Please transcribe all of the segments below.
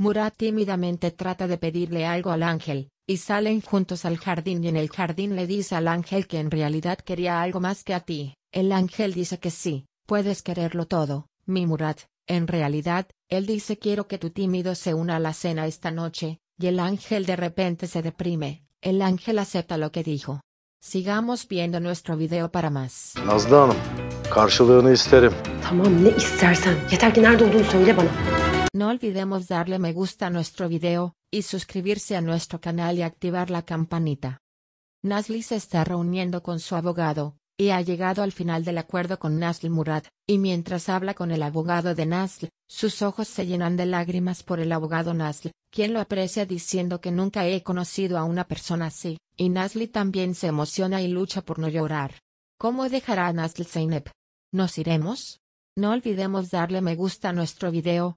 Murat tímidamente trata de pedirle algo al ángel, y salen juntos al jardín y en el jardín le dice al ángel que en realidad quería algo más que a ti. El ángel dice que sí, puedes quererlo todo, mi Murat. En realidad, él dice quiero que tu tímido se una a la cena esta noche, y el ángel de repente se deprime. El ángel acepta lo que dijo. Sigamos viendo nuestro video para más. Nos no olvidemos darle me gusta a nuestro video, y suscribirse a nuestro canal y activar la campanita. Nasli se está reuniendo con su abogado, y ha llegado al final del acuerdo con Nasl Murad, y mientras habla con el abogado de Nasl, sus ojos se llenan de lágrimas por el abogado Nasl, quien lo aprecia diciendo que nunca he conocido a una persona así, y Nasli también se emociona y lucha por no llorar. ¿Cómo dejará a Nasl Zeynep? ¿Nos iremos? No olvidemos darle me gusta a nuestro video,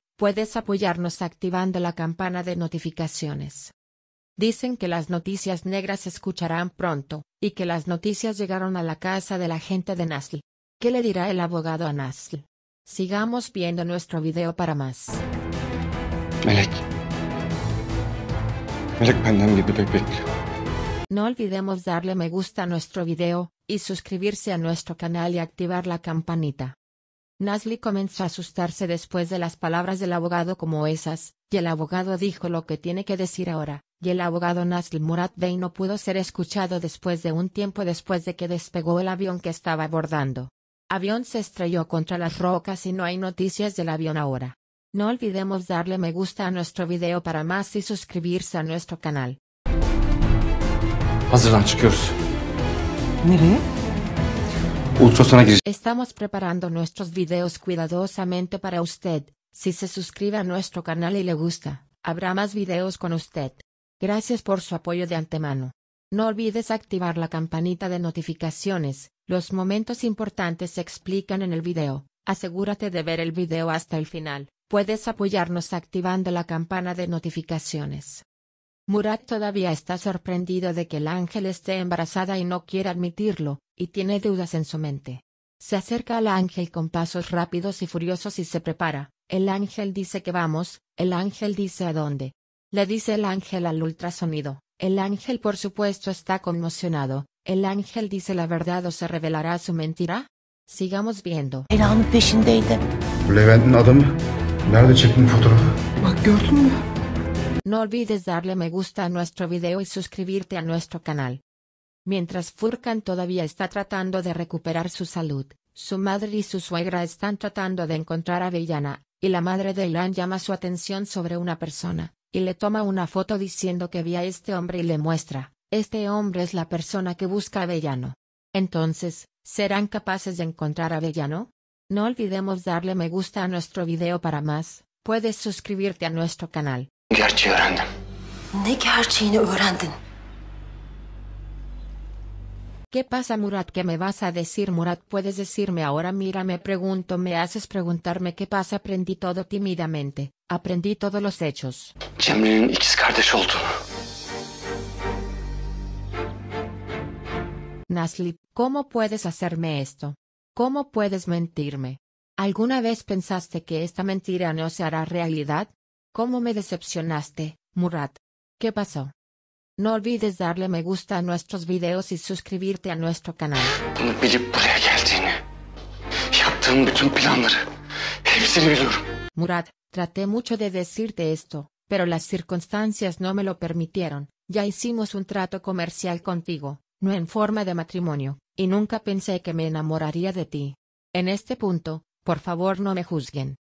Puedes apoyarnos activando la campana de notificaciones. Dicen que las noticias negras se escucharán pronto, y que las noticias llegaron a la casa de la gente de Nasl. ¿Qué le dirá el abogado a Nasl? Sigamos viendo nuestro video para más. No olvidemos darle me gusta a nuestro video, y suscribirse a nuestro canal y activar la campanita. Nasli comenzó a asustarse después de las palabras del abogado como esas, y el abogado dijo lo que tiene que decir ahora, y el abogado Nasli Murat Bey no pudo ser escuchado después de un tiempo después de que despegó el avión que estaba abordando. Avión se estrelló contra las rocas y no hay noticias del avión ahora. No olvidemos darle me gusta a nuestro video para más y suscribirse a nuestro canal. Estamos preparando nuestros videos cuidadosamente para usted. Si se suscribe a nuestro canal y le gusta, habrá más videos con usted. Gracias por su apoyo de antemano. No olvides activar la campanita de notificaciones. Los momentos importantes se explican en el video. Asegúrate de ver el video hasta el final. Puedes apoyarnos activando la campana de notificaciones. Murat todavía está sorprendido de que el ángel esté embarazada y no quiere admitirlo, y tiene dudas en su mente. Se acerca al ángel con pasos rápidos y furiosos y se prepara. El ángel dice que vamos, el ángel dice a dónde. Le dice el ángel al ultrasonido. El ángel por supuesto está conmocionado. El ángel dice la verdad o se revelará su mentira. Sigamos viendo. No olvides darle me gusta a nuestro video y suscribirte a nuestro canal. Mientras Furkan todavía está tratando de recuperar su salud, su madre y su suegra están tratando de encontrar a Vellana, y la madre de Ilan llama su atención sobre una persona, y le toma una foto diciendo que vi a este hombre y le muestra, este hombre es la persona que busca a Vellano. Entonces, ¿serán capaces de encontrar a Vellano? No olvidemos darle me gusta a nuestro video para más, puedes suscribirte a nuestro canal. ¿Qué pasa Murat? ¿Qué me vas a decir Murat? Puedes decirme ahora mira me pregunto me haces preguntarme qué pasa aprendí todo tímidamente, aprendí todos los hechos. Naslip, ¿cómo puedes hacerme esto? ¿Cómo puedes mentirme? ¿Alguna vez pensaste que esta mentira no se hará realidad? ¿Cómo me decepcionaste, Murat? ¿Qué pasó? No olvides darle me gusta a nuestros videos y suscribirte a nuestro canal. Murad, traté mucho de decirte esto, pero las circunstancias no me lo permitieron. Ya hicimos un trato comercial contigo, no en forma de matrimonio, y nunca pensé que me enamoraría de ti. En este punto, por favor no me juzguen.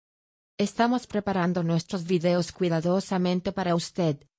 Estamos preparando nuestros videos cuidadosamente para usted,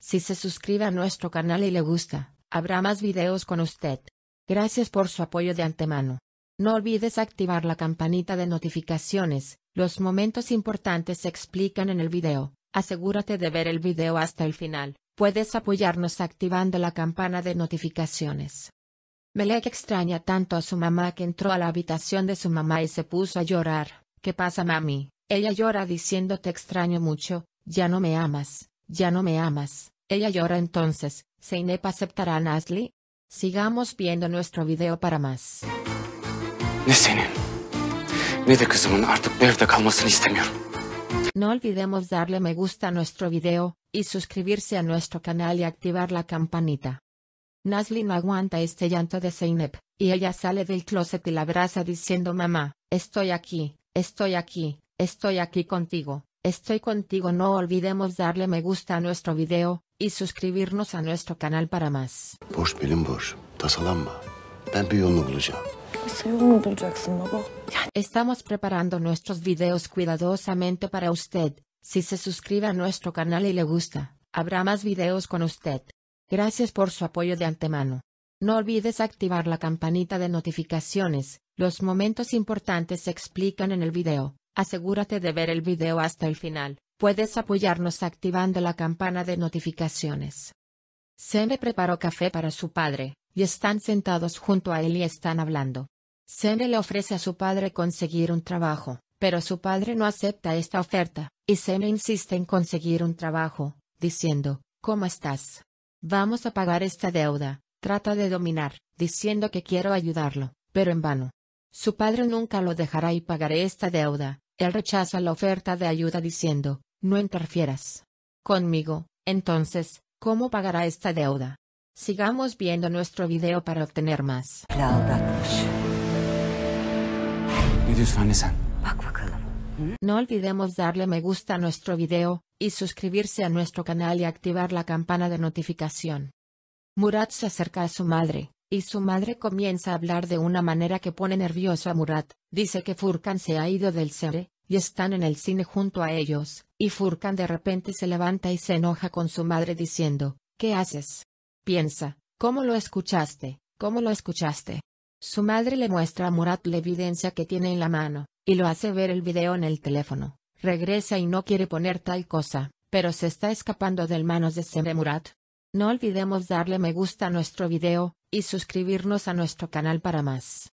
Si se suscribe a nuestro canal y le gusta, habrá más videos con usted. Gracias por su apoyo de antemano. No olvides activar la campanita de notificaciones, los momentos importantes se explican en el video, asegúrate de ver el video hasta el final, puedes apoyarnos activando la campana de notificaciones. Melek extraña tanto a su mamá que entró a la habitación de su mamá y se puso a llorar. ¿Qué pasa mami? Ella llora diciendo te extraño mucho, ya no me amas, ya no me amas, ella llora entonces, ¿Seinep aceptará a Nasli. Sigamos viendo nuestro video para más. No olvidemos darle me gusta a nuestro video, y suscribirse a nuestro canal y activar la campanita. Nasli no aguanta este llanto de Seinep, y ella sale del closet y la abraza diciendo mamá, estoy aquí, estoy aquí, estoy aquí contigo. Estoy contigo no olvidemos darle me gusta a nuestro video y suscribirnos a nuestro canal para más. Estamos preparando nuestros videos cuidadosamente para usted. Si se suscribe a nuestro canal y le gusta, habrá más videos con usted. Gracias por su apoyo de antemano. No olvides activar la campanita de notificaciones. Los momentos importantes se explican en el video. Asegúrate de ver el video hasta el final, puedes apoyarnos activando la campana de notificaciones. Seme preparó café para su padre, y están sentados junto a él y están hablando. Seme le ofrece a su padre conseguir un trabajo, pero su padre no acepta esta oferta, y Seme insiste en conseguir un trabajo, diciendo, ¿cómo estás? Vamos a pagar esta deuda, trata de dominar, diciendo que quiero ayudarlo, pero en vano. Su padre nunca lo dejará y pagaré esta deuda, él rechaza la oferta de ayuda diciendo, no interfieras conmigo, entonces, ¿cómo pagará esta deuda? Sigamos viendo nuestro video para obtener más. No olvidemos darle me gusta a nuestro video, y suscribirse a nuestro canal y activar la campana de notificación. Murat se acerca a su madre, y su madre comienza a hablar de una manera que pone nervioso a Murat, dice que Furkan se ha ido del cere, y están en el cine junto a ellos, y Furkan de repente se levanta y se enoja con su madre diciendo, ¿qué haces? Piensa, ¿cómo lo escuchaste? ¿Cómo lo escuchaste? Su madre le muestra a Murat la evidencia que tiene en la mano, y lo hace ver el video en el teléfono. Regresa y no quiere poner tal cosa, pero se está escapando del manos de Semre Murat, no olvidemos darle me gusta a nuestro video, y suscribirnos a nuestro canal para más.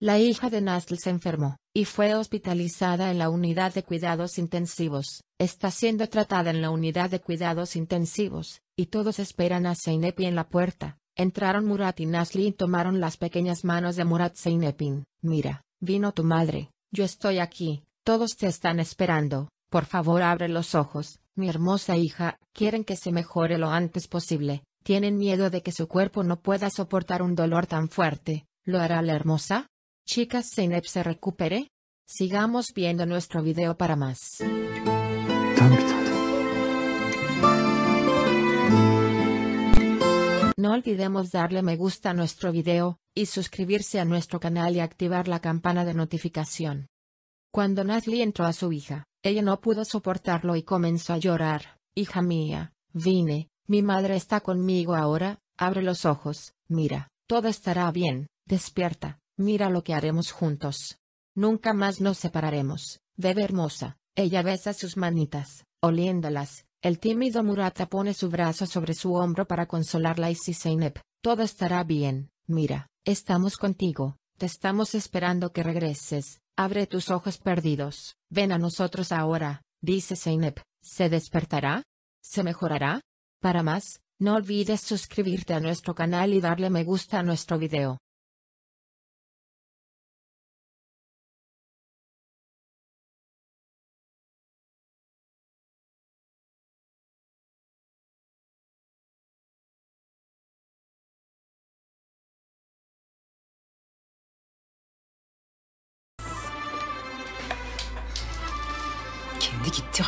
La hija de Nasli se enfermó, y fue hospitalizada en la unidad de cuidados intensivos. Está siendo tratada en la unidad de cuidados intensivos, y todos esperan a Zeynepi en la puerta. Entraron Murat y Nasli y tomaron las pequeñas manos de Murat Zeynepin. Mira, vino tu madre, yo estoy aquí, todos te están esperando, por favor abre los ojos, mi hermosa hija, quieren que se mejore lo antes posible, tienen miedo de que su cuerpo no pueda soportar un dolor tan fuerte, ¿lo hará la hermosa? Chicas Zeynep se recupere. Sigamos viendo nuestro video para más. No olvidemos darle me gusta a nuestro video, y suscribirse a nuestro canal y activar la campana de notificación. Cuando Nasli entró a su hija, ella no pudo soportarlo y comenzó a llorar. Hija mía, vine, mi madre está conmigo ahora, abre los ojos, mira, todo estará bien, despierta, Mira lo que haremos juntos. Nunca más nos separaremos, bebe hermosa. Ella besa sus manitas, oliéndolas. El tímido Murata pone su brazo sobre su hombro para consolarla y si Zeynep, todo estará bien. Mira, estamos contigo, te estamos esperando que regreses. Abre tus ojos perdidos, ven a nosotros ahora, dice Zeynep. ¿Se despertará? ¿Se mejorará? Para más, no olvides suscribirte a nuestro canal y darle me gusta a nuestro video.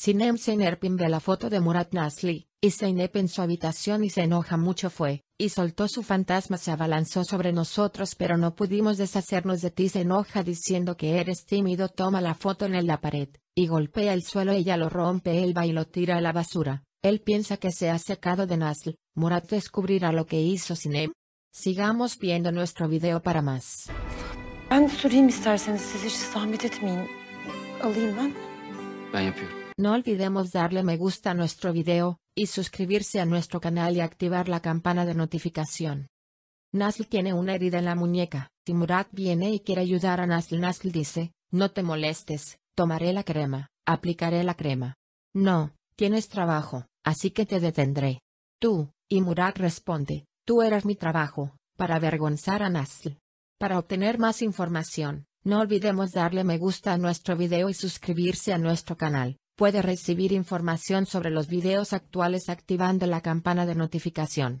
Sinem Seinerpin ve la foto de Murat Nasli, y Seinep en su habitación y se enoja mucho fue, y soltó su fantasma se abalanzó sobre nosotros pero no pudimos deshacernos de ti se enoja diciendo que eres tímido toma la foto en la pared, y golpea el suelo ella lo rompe él va y lo tira a la basura, él piensa que se ha secado de Nasli, Murat descubrirá lo que hizo Sinem. Sigamos viendo nuestro video para más. No olvidemos darle me gusta a nuestro video, y suscribirse a nuestro canal y activar la campana de notificación. Nasl tiene una herida en la muñeca, Timurat viene y quiere ayudar a Nasl. Nasl dice, no te molestes, tomaré la crema, aplicaré la crema. No, tienes trabajo, así que te detendré. Tú, y Murat responde, tú eras mi trabajo, para avergonzar a Nasl. Para obtener más información, no olvidemos darle me gusta a nuestro video y suscribirse a nuestro canal puede recibir información sobre los videos actuales activando la campana de notificación.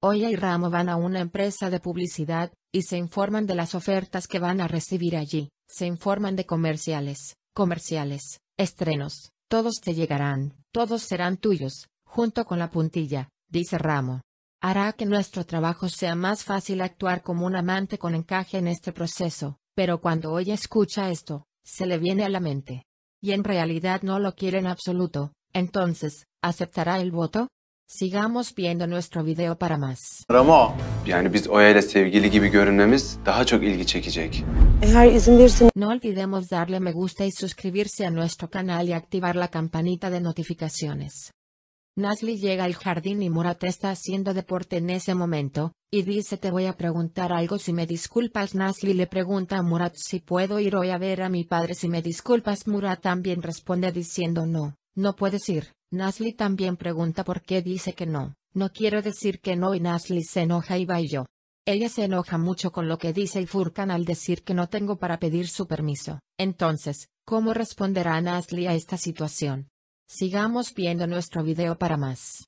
Oya y Ramo van a una empresa de publicidad, y se informan de las ofertas que van a recibir allí, se informan de comerciales, comerciales, estrenos, todos te llegarán, todos serán tuyos, junto con la puntilla, dice Ramo. Hará que nuestro trabajo sea más fácil actuar como un amante con encaje en este proceso, pero cuando Oya escucha esto, se le viene a la mente. Y en realidad no lo quiere en absoluto, entonces, ¿aceptará el voto? Sigamos viendo nuestro video para más. No olvidemos darle me gusta y suscribirse a nuestro canal y activar la campanita de notificaciones. Nasli llega al jardín y Murat está haciendo deporte en ese momento, y dice te voy a preguntar algo si me disculpas Nasli le pregunta a Murat si puedo ir hoy a ver a mi padre si me disculpas Murat también responde diciendo no. No puedes ir. Nasli también pregunta por qué dice que no. No quiero decir que no y Nasli se enoja y va y yo. Ella se enoja mucho con lo que dice y Furkan al decir que no tengo para pedir su permiso. Entonces, ¿cómo responderá Nasli a esta situación? Sigamos viendo nuestro video para más.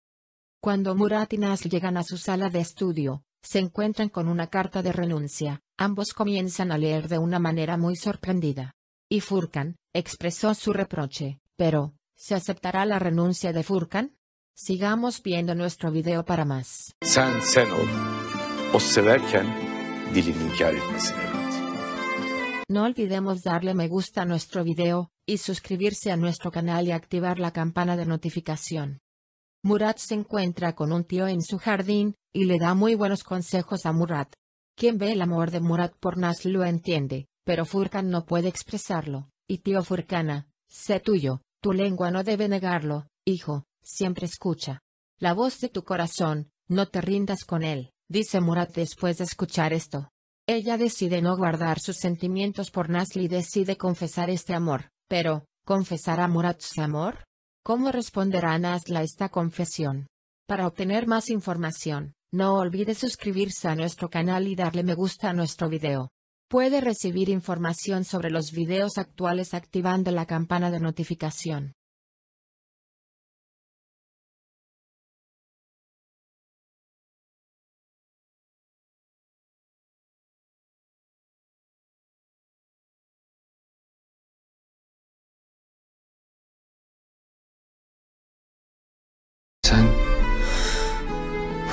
Cuando Murat y Nas llegan a su sala de estudio, se encuentran con una carta de renuncia, ambos comienzan a leer de una manera muy sorprendida. Y Furkan, expresó su reproche, pero, ¿se aceptará la renuncia de Furkan? Sigamos viendo nuestro video para más. No olvidemos darle me gusta a nuestro video, y suscribirse a nuestro canal y activar la campana de notificación. Murat se encuentra con un tío en su jardín, y le da muy buenos consejos a Murat. Quien ve el amor de Murat por Nas lo entiende, pero Furkan no puede expresarlo, y tío Furkana, sé tuyo, tu lengua no debe negarlo, hijo, siempre escucha. La voz de tu corazón, no te rindas con él, dice Murat después de escuchar esto. Ella decide no guardar sus sentimientos por Nasli y decide confesar este amor, pero, ¿confesará Murat su amor? ¿Cómo responderá Nasla esta confesión? Para obtener más información, no olvide suscribirse a nuestro canal y darle me gusta a nuestro video. Puede recibir información sobre los videos actuales activando la campana de notificación.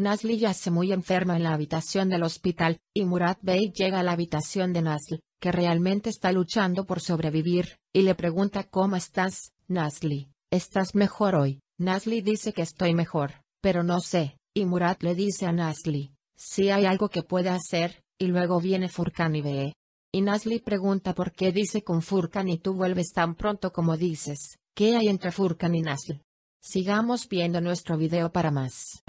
Nasli yace muy enferma en la habitación del hospital, y Murat Bey llega a la habitación de Nasli, que realmente está luchando por sobrevivir, y le pregunta ¿Cómo estás, Nasli? ¿Estás mejor hoy? Nasli dice que estoy mejor, pero no sé, y Murat le dice a Nasli, si hay algo que pueda hacer, y luego viene Furkan y ve. Y Nasli pregunta por qué dice con Furkan y tú vuelves tan pronto como dices, ¿qué hay entre Furkan y Nasli? Sigamos viendo nuestro video para más.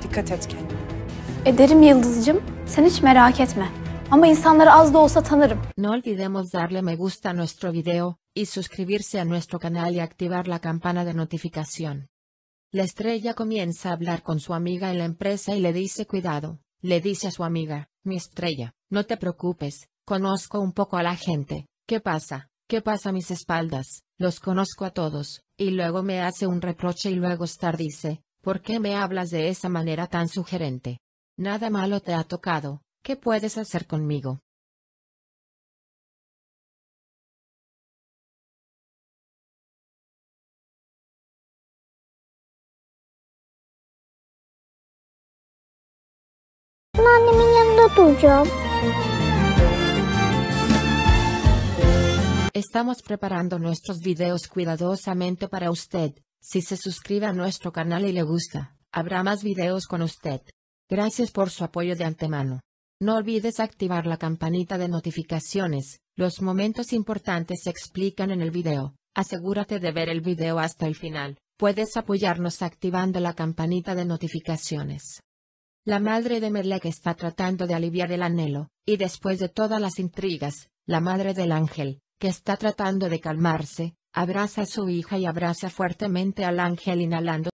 No olvidemos darle me gusta a nuestro video, y suscribirse a nuestro canal y activar la campana de notificación. La estrella comienza a hablar con su amiga en la empresa y le dice cuidado, le dice a su amiga, mi estrella, no te preocupes, conozco un poco a la gente, ¿qué pasa? ¿Qué pasa a mis espaldas? los conozco a todos, y luego me hace un reproche y luego Star dice, ¿por qué me hablas de esa manera tan sugerente? Nada malo te ha tocado, ¿qué puedes hacer conmigo? No, tuyo. Estamos preparando nuestros videos cuidadosamente para usted. Si se suscribe a nuestro canal y le gusta, habrá más videos con usted. Gracias por su apoyo de antemano. No olvides activar la campanita de notificaciones. Los momentos importantes se explican en el video. Asegúrate de ver el video hasta el final. Puedes apoyarnos activando la campanita de notificaciones. La madre de Merlec está tratando de aliviar el anhelo, y después de todas las intrigas, la madre del ángel, que está tratando de calmarse, abraza a su hija y abraza fuertemente al ángel inhalando